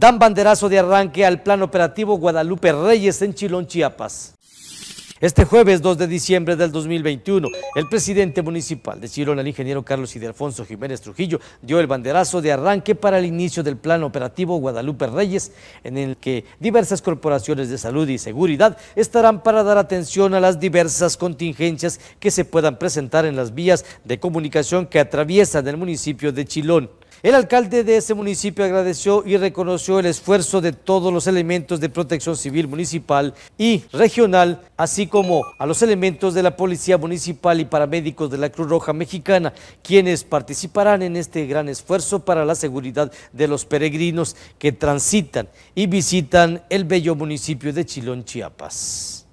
dan banderazo de arranque al plan operativo Guadalupe Reyes en Chilón, Chiapas. Este jueves 2 de diciembre del 2021, el presidente municipal de Chilón, el ingeniero Carlos Ildefonso Jiménez Trujillo, dio el banderazo de arranque para el inicio del plan operativo Guadalupe Reyes, en el que diversas corporaciones de salud y seguridad estarán para dar atención a las diversas contingencias que se puedan presentar en las vías de comunicación que atraviesan el municipio de Chilón. El alcalde de ese municipio agradeció y reconoció el esfuerzo de todos los elementos de protección civil municipal y regional, así como a los elementos de la Policía Municipal y paramédicos de la Cruz Roja Mexicana, quienes participarán en este gran esfuerzo para la seguridad de los peregrinos que transitan y visitan el bello municipio de Chilón, Chiapas.